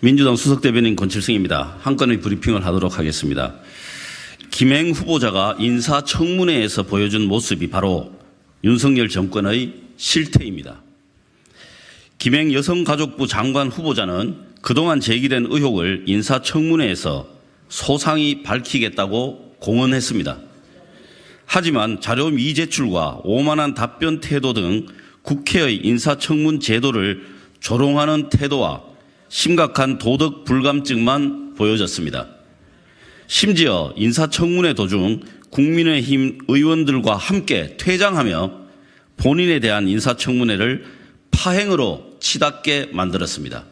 민주당 수석대변인 권칠승입니다. 한 건의 브리핑을 하도록 하겠습니다. 김행 후보자가 인사청문회에서 보여준 모습이 바로 윤석열 정권의 실태입니다. 김행 여성가족부 장관 후보자는 그동안 제기된 의혹을 인사청문회에서 소상히 밝히겠다고 공언했습니다. 하지만 자료 미제출과 오만한 답변 태도 등 국회의 인사청문 제도를 조롱하는 태도와 심각한 도덕 불감증만 보여졌습니다. 심지어 인사청문회 도중 국민의힘 의원들과 함께 퇴장하며 본인에 대한 인사청문회를 파행으로 치닫게 만들었습니다.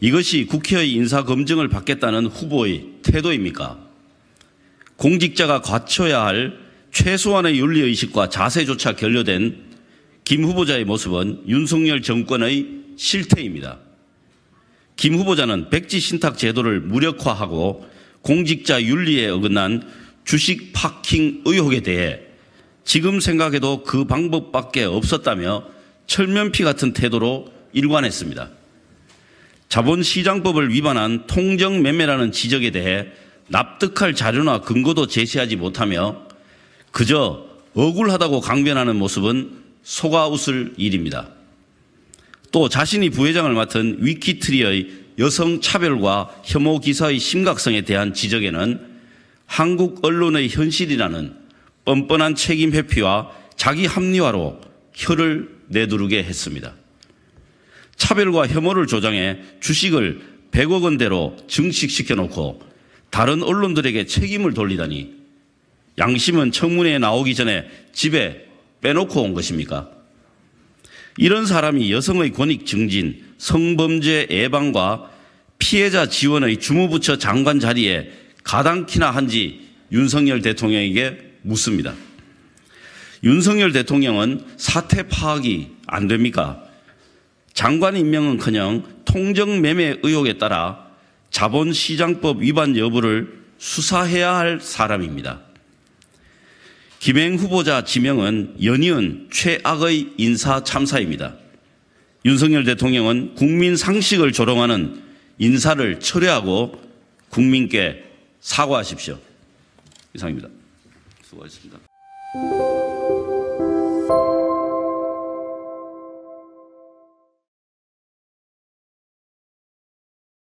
이것이 국회의 인사검증을 받겠다는 후보의 태도입니까? 공직자가 갖춰야 할 최소한의 윤리의식과 자세조차 결여된 김 후보자의 모습은 윤석열 정권의 실태입니다. 김 후보자는 백지 신탁 제도를 무력화하고 공직자 윤리에 어긋난 주식 파킹 의혹에 대해 지금 생각해도 그 방법밖에 없었다며 철면피 같은 태도로 일관했습니다. 자본시장법을 위반한 통정매매라는 지적에 대해 납득할 자료나 근거도 제시하지 못하며 그저 억울하다고 강변하는 모습은 속아웃을 일입니다. 또 자신이 부회장을 맡은 위키트리의 여성 차별과 혐오 기사의 심각성에 대한 지적에는 한국 언론의 현실이라는 뻔뻔한 책임 회피와 자기 합리화로 혀를 내두르게 했습니다. 차별과 혐오를 조장해 주식을 100억 원대로 증식시켜 놓고 다른 언론들에게 책임을 돌리다니 양심은 청문회에 나오기 전에 집에 빼놓고 온 것입니까? 이런 사람이 여성의 권익 증진, 성범죄 예방과 피해자 지원의 주무부처 장관 자리에 가당키나 한지 윤석열 대통령에게 묻습니다. 윤석열 대통령은 사태 파악이 안 됩니까? 장관 임명은커녕 통정 매매 의혹에 따라 자본시장법 위반 여부를 수사해야 할 사람입니다. 김행 후보자 지명은 연이은 최악의 인사 참사입니다. 윤석열 대통령은 국민 상식을 조롱하는 인사를 철회하고 국민께 사과하십시오. 이상입니다. 수고하셨습니다.